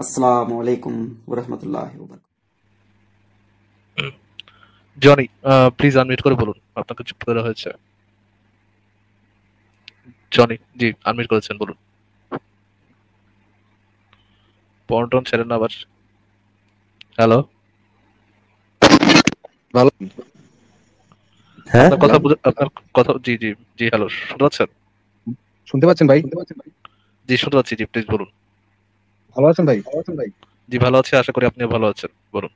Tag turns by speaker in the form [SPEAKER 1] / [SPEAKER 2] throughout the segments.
[SPEAKER 1] আসসালামু আলাইকুম ওরহমতুল্লাহ
[SPEAKER 2] জনি প্লিজ আনমিউট করে বলুন আপনাকে চুপ করা হয়েছে জনি জি আনমিউট করেছেন বলুন পন্টন ছেড়েন না আবার হ্যালো ভালো হ্যাঁ কথা আপনার কথা জি জি জি হ্যালো শুনতে পাচ্ছেন শুনতে পাচ্ছেন ভাই জি শুনতে পাচ্ছি জি প্লিজ বলুন
[SPEAKER 1] ভালো আছেন ভাই ভালো আছেন ভাই
[SPEAKER 2] জি ভালো আছি আশা করি আপনিও ভালো আছেন বলুন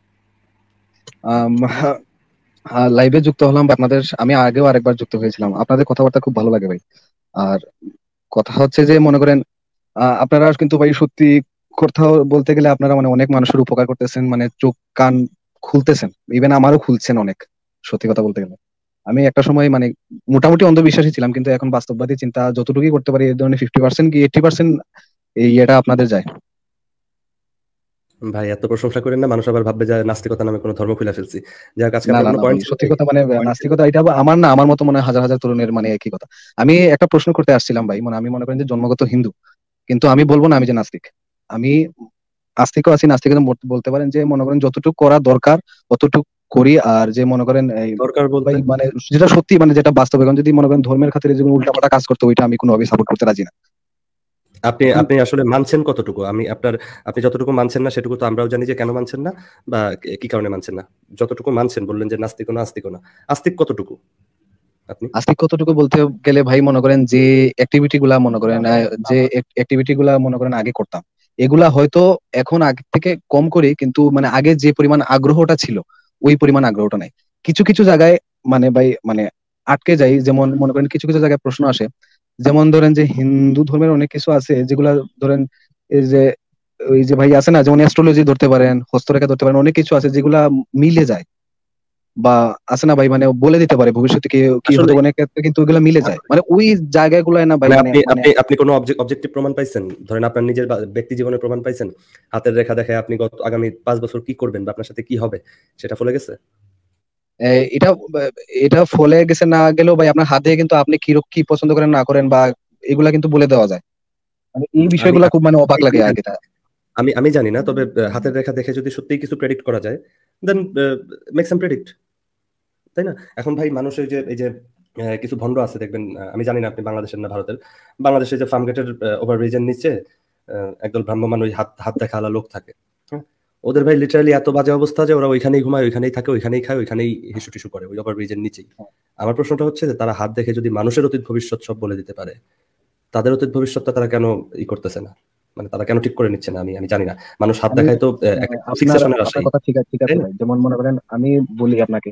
[SPEAKER 1] লাইভে যুক্ত হলাম আপনাদের আমি আগেও আরেকবার যুক্ত হয়েছিলাম আপনাদের কথাবার্তা খুব ভালো লাগে ভাই আর কথা হচ্ছে যে মনে করেন আপনারা কিন্তু ভাই সত্যি কথা বলতে গেলে আপনারা মানে অনেক মানুষের উপকার করতেছেন মানে চোখ কান খুলতেছেন ইভেন আমারও খুলছেন অনেক সত্যি কথা বলতে গেলে আমি একটা সময় মানে মোটামুটি অন্ধবিশ্বাসী ছিলাম কিন্তু এখন বাস্তববাদী চিন্তা যতটুকুই করতে পারি এই ধরনের ফিফটি পার্সেন্ট কি এইটি পার্সেন্ট এই ইয়েটা আপনাদের যায়
[SPEAKER 2] ভাই এত প্রশংসা করেন না মানুষ আবার ভাববে যে নাস্তিকতা নামে কোনো ধর্ম খুলে ফেলছি যার কাছে পয়েন্ট সত্যি
[SPEAKER 1] কথা মানে নাস্তিকতা এটা আমার না আমার মতো মনে হাজার হাজার তরুণের মানে একই কথা আমি একটা প্রশ্ন করতে আসছিলাম ভাই মানে আমি মনে করেন যে জন্মগত হিন্দু কিন্তু আমি বলবো না আমি যে নাস্তিক আমি আস্তিকও আছি নাস্তিক বলতে পারেন যে মনে করেন যতটুকু করা দরকার অতটুকু করি আর যে মনে করেন দরকার বলতে মানে যেটা সত্যি মানে যেটা বাস্তবে যদি মনে করেন ধর্মের খাতিরে যে উল্টাপাল্টা কাজ করতে ওইটা আমি কোনো ভাবে সাপোর্ট করতে রাজি না
[SPEAKER 2] আপনি আপনি আসলে মানছেন কতটুকু আমি আপনার আপনি যতটুকু মানছেন না সেটুকু তো আমরাও জানি যে কেন মানছেন না বা কি কারণে মানছেন না যতটুকু মানছেন বললেন যে নাস্তিক না আস্তিক না আস্তিক কতটুকু
[SPEAKER 1] আপনি আস্তিক কতটুকু বলতে গেলে ভাই মনে করেন যে অ্যাক্টিভিটি গুলা মনে করেন যে অ্যাক্টিভিটি গুলা মনে করেন আগে করতাম এগুলা হয়তো এখন আগে থেকে কম করি কিন্তু মানে আগে যে পরিমাণ আগ্রহটা ছিল ওই পরিমাণ আগ্রহটা নাই কিছু কিছু জায়গায় মানে ভাই মানে আটকে যাই যেমন মনে করেন কিছু কিছু জায়গায় প্রশ্ন আসে যেমন ধরেন যে হিন্দু ধর্মের অনেক কিছু আছে যেগুলা ধরেন এই যে ওই যে ভাই আছে না যেমন অ্যাস্ট্রোলজি ধরতে পারেন হস্তরেখা ধরতে পারেন অনেক কিছু আছে যেগুলা মিলে যায় বা আছে না ভাই মানে বলে দিতে পারে ভবিষ্যতে কি কি হতে অনেক ক্ষেত্রে কিন্তু ওগুলা মিলে যায় মানে ওই জায়গাগুলো না ভাই মানে মানে আপনি মানে আপনি আপনি
[SPEAKER 2] কোনো অবজেক্টিভ প্রমাণ পাইছেন ধরেন আপনার নিজের ব্যক্তি জীবনে প্রমাণ পাইছেন হাতের রেখা দেখে আপনি গত আগামী পাঁচ বছর কি করবেন বা আপনার সাথে কি হবে সেটা ফলে গেছে
[SPEAKER 1] এটা এটা ফলে গেছে না গেলেও ভাই আপনার হাতে কিন্তু আপনি কি কি পছন্দ করেন না করেন বা এগুলা কিন্তু বলে দেওয়া যায় মানে এই বিষয়গুলো খুব মানে অবাক লাগে আগে
[SPEAKER 2] আমি আমি জানি না তবে হাতের রেখা দেখে যদি সত্যিই কিছু প্রেডিক্ট করা যায় দেন মেক সাম প্রেডিক্ট তাই না এখন ভাই মানুষের যে এই যে কিছু ভণ্ড আছে দেখবেন আমি জানি না আপনি বাংলাদেশের না ভারতের বাংলাদেশে যে ফার্মগেটের ওভারব্রিজের নিচে একদল ভ্রাম্যমান ওই হাত হাত দেখা আলা লোক থাকে ওদের ভাই লিটারালি এত বাজে অবস্থা যে ওরা ওইখানেই ঘুমায় ওইখানেই থাকে ওইখানেই খায় ওইখানেই হিসু টিসু করে ওই ওভার ব্রিজের নিচেই হ্যাঁ। আমার প্রশ্নটা হচ্ছে যে তারা হাত দেখে যদি মানুষের অতীত ভবিষ্যৎ সব বলে দিতে পারে তাদের অতীত ভবিষ্যৎটা তারা কেন ই করতেছে না মানে তারা কেন ঠিক করে নিচ্ছে না আমি আমি জানি না মানুষ হাত দেখায় তো
[SPEAKER 1] কথা ঠিক আছে ঠিক আছে যেমন মনে করেন আমি বলি আপনাকে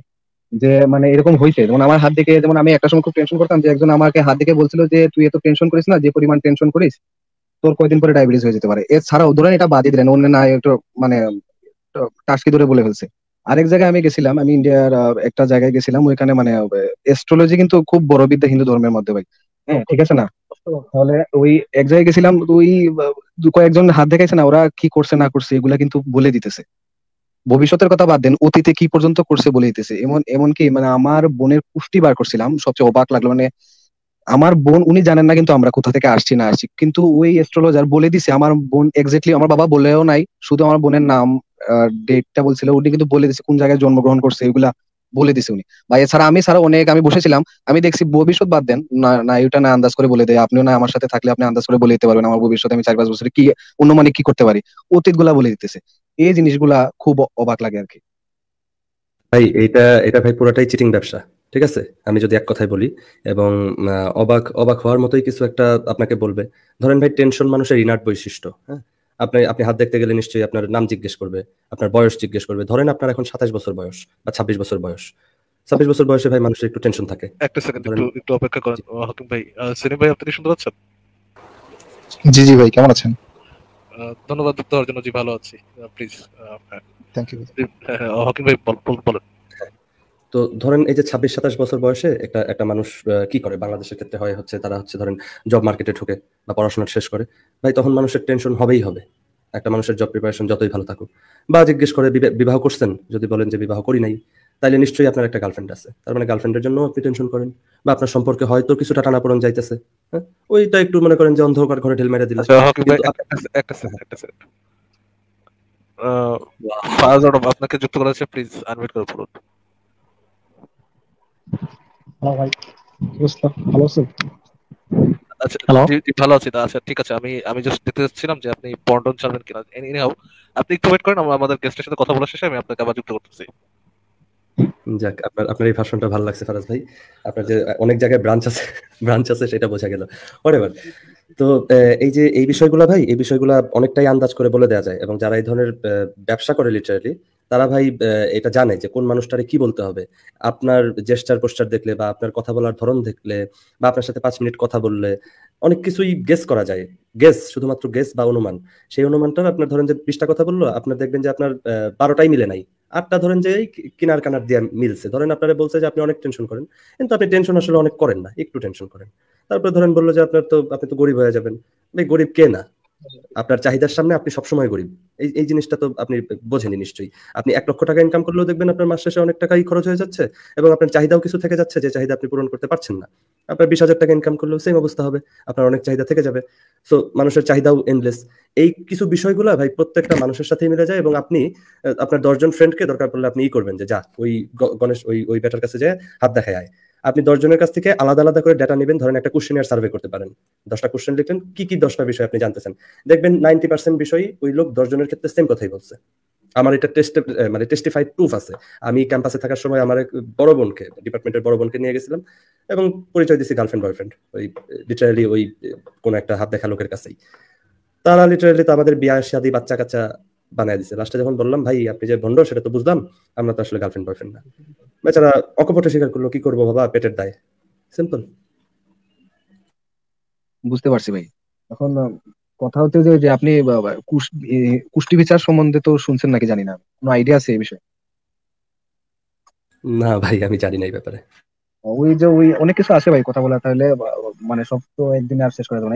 [SPEAKER 1] যে মানে এরকম হয়েছে যেমন আমার হাত দেখে যেমন আমি একটা সময় খুব টেনশন করতাম যে একজন আমাকে হাত দেখে বলছিল যে তুই এত টেনশন করিস না যে পরিমাণ টেনশন করিস তোর কয়দিন পরে ডায়াবেটিস হয়ে যেতে পারে এছাড়াও ধরেন এটা বাদই দিলেন অন্য না একটু মানে টাস্কি ধরে বলে ফেলছে আরেক জায়গায় আমি গেছিলাম আমি ইন্ডিয়ার একটা জায়গায় গেছিলাম ওইখানে মানে এস্ট্রোলজি কিন্তু খুব বড় বিদ্যা হিন্দু ধর্মের মধ্যে ভাই হ্যাঁ, ঠিক আছে না তাহলে ওই এক জায়গায় গেছিলাম ওই কয়েকজন হাত দেখাইছে না ওরা কি করছে না করছে এগুলা কিন্তু বলে দিতেছে ভবিষ্যতের কথা বাদ দেন অতীতে কি পর্যন্ত করছে বলে দিতেছে এমন এমনকি মানে আমার বোনের পুষ্টি বার করছিলাম সবচেয়ে অবাক লাগলো মানে আমার বোন উনি জানেন না কিন্তু আমরা কোথা থেকে আসছি না আসছি কিন্তু ওই এস্ট্রোলজার বলে দিছে আমার বোন এক্স্যাক্টলি আমার বাবা বলেও নাই শুধু আমার বোনের নাম ডেটটা বলছিল উনি কিন্তু বলে দিছে কোন জায়গায় জন্মগ্রহণ করছে এগুলা বলে দিছে উনি ভাই এছাড়া আমি ছাড়া অনেক আমি বসেছিলাম আমি দেখছি ভবিষ্যৎ বাদ দেন না না এটা না আন্দাজ করে বলে দেয় আপনিও না আমার সাথে থাকলে আপনি আন্দাজ করে বলে দিতে পারবেন আমার ভবিষ্যতে আমি চার পাঁচ বছরে কি অনুমানে কি করতে পারি অতীত গুলা বলে দিতেছে এই জিনিসগুলা খুব অবাক লাগে আর কি
[SPEAKER 2] ভাই এটা এটা ভাই পুরোটাই চিটিং ব্যবসা ঠিক আছে আমি যদি এক কথায় বলি এবং অবাক অবাক হওয়ার মতোই কিছু একটা আপনাকে বলবে ধরেন ভাই টেনশন মানুষের ইনার্ট বৈশিষ্ট্য হ্যাঁ আপনি আপনি হাত দেখতে গেলে নিশ্চয়ই আপনার নাম জিজ্ঞেস করবে আপনার বয়স জিজ্ঞেস করবে ধরেন আপনার এখন সাতাশ বছর বয়স বা ছাব্বিশ বছর বয়স ছাব্বিশ বছর বয়সে ভাই মানুষের একটু টেনশন থাকে একটা সেকেন্ড একটু অপেক্ষা করেন হাকিম ভাই সেলিম ভাই আপনি শুনতে পাচ্ছেন
[SPEAKER 1] জি জি ভাই কেমন আছেন
[SPEAKER 2] ধন্যবাদ দেওয়ার জন্য জি ভালো আছি প্লিজ থ্যাংক ইউ হকিম ভাই বলেন তো ধরেন এই যে ছাব্বিশ সাতাশ বছর বয়সে একটা একটা মানুষ কি করে বাংলাদেশের ক্ষেত্রে হয় হচ্ছে তারা হচ্ছে ধরেন জব মার্কেটে ঢুকে বা পড়াশোনা শেষ করে ভাই তখন মানুষের টেনশন হবেই হবে একটা মানুষের জব প্রিপারেশন যতই ভালো থাকুক বা জিজ্ঞেস করে বিবাহ করছেন যদি বলেন যে বিবাহ করি নাই তাহলে নিশ্চয়ই আপনার একটা গার্লফ্রেন্ড আছে তার মানে গার্লফ্রেন্ডের জন্য আপনি টেনশন করেন বা আপনার সম্পর্কে হয়তো কিছুটা টানাপোড়ন যাইতেছে হ্যাঁ ওইটা একটু মনে করেন যে অন্ধকার ঘরে ঢেল মেরে দিলে আচ্ছা, আপনাকে যুক্ত করা প্লিজ আনমিট করে পড়ুন
[SPEAKER 1] কথা বলার
[SPEAKER 2] শেষে আমি আপনাকে আবার যুক্ত করতেছি যাক আপনার আপনার এই ভালো লাগছে ফারাজ ভাই আপনার যে অনেক জায়গায় ব্রাঞ্চ আছে ব্রাঞ্চ আছে সেটা বোঝা গেল তো এই যে এই ভাই এই অনেকটাই আন্দাজ করে বলে দেওয়া যায় এবং যারা এই ধরনের ব্যবসা করে লিটারালি তারা ভাই এটা জানে যে কোন মানুষটারে কি বলতে হবে আপনার জেস্টার পোস্টার দেখলে বা আপনার কথা বলার ধরন দেখলে বা আপনার সাথে পাঁচ মিনিট কথা বললে অনেক কিছুই গেস করা যায় গেস শুধুমাত্র গেস বা অনুমান সেই অনুমানটা আপনার ধরেন যে বিশটা কথা বললো আপনার দেখবেন যে আপনার বারোটাই মিলে নাই আটটা ধরেন যে এই কিনার কানার দিয়ে মিলছে ধরেন আপনারা বলছে যে আপনি অনেক টেনশন করেন কিন্তু আপনি টেনশন আসলে অনেক করেন না একটু টেনশন করেন তারপরে ধরেন বললো যে আপনার তো আপনি তো গরিব হয়ে যাবেন গরিব কে না আপনার চাহিদার সামনে আপনি সবসময় গরিব এই এই জিনিসটা তো আপনি বোঝেনি নিশ্চয়ই আপনি এক লক্ষ টাকা ইনকাম করলেও দেখবেন আপনার মাস শেষে অনেক টাকাই খরচ হয়ে যাচ্ছে এবং আপনার চাহিদাও কিছু থেকে যাচ্ছে যে চাহিদা আপনি পূরণ করতে পারছেন না আপনার বিশ হাজার টাকা ইনকাম করলেও সেম অবস্থা হবে আপনার অনেক চাহিদা থেকে যাবে সো মানুষের চাহিদাও এন্ডলেস এই কিছু বিষয়গুলো ভাই প্রত্যেকটা মানুষের সাথেই মিলে যায় এবং আপনি আপনার দশজন ফ্রেন্ডকে দরকার পড়লে আপনি ই করবেন যে যা ওই গণেশ ওই ওই ব্যাটার কাছে যে হাত দেখায় আয় আপনি দশজনের কাছ থেকে আলাদা আলাদা করে ডেটা নেবেন ধরেন একটা কোশ্চেনিয়ার সার্ভে করতে পারেন দশটা কোশ্চেন লিখলেন কি কি দশটা বিষয় আপনি জানতেছেন দেখবেন নাইনটি পার্সেন্ট বিষয় ওই লোক দশজনের ক্ষেত্রে সেম কথাই বলছে আমার এটা টেস্ট মানে টেস্টিফাইড প্রুফ আছে আমি ক্যাম্পাসে থাকার সময় আমার এক বড় বোনকে ডিপার্টমেন্টের বড় বোনকে নিয়ে গেছিলাম এবং পরিচয় দিয়েছি গার্লফ্রেন্ড বয়ফ্রেন্ড ওই লিটারালি ওই কোনো একটা হাত দেখা লোকের কাছেই তারা লিটারালি তো আমাদের বিয়া শাদি বাচ্চা কাচ্চা বানায় দিছে লাস্টে যখন বললাম ভাই আপনি যে ভন্ড সেটা তো বুঝলাম আমরা তো আসলে গার্লফ্রেন্ড বয়ফ্রেন্ড না বেচারা অকপটে স্বীকার করলো কি করবো বাবা পেটের দায় সিম্পল
[SPEAKER 1] বুঝতে পারছি ভাই এখন কথা হচ্ছে যে আপনি কুষ্টি বিচার সম্বন্ধে তো শুনছেন নাকি জানি না কোনো আইডিয়া আছে এই বিষয়ে না ভাই আমি জানি না এই ব্যাপারে ওই যে ওই অনেক কিছু আছে ভাই কথা বলা তাহলে মানে সব তো একদিনে আর শেষ করা যাবে না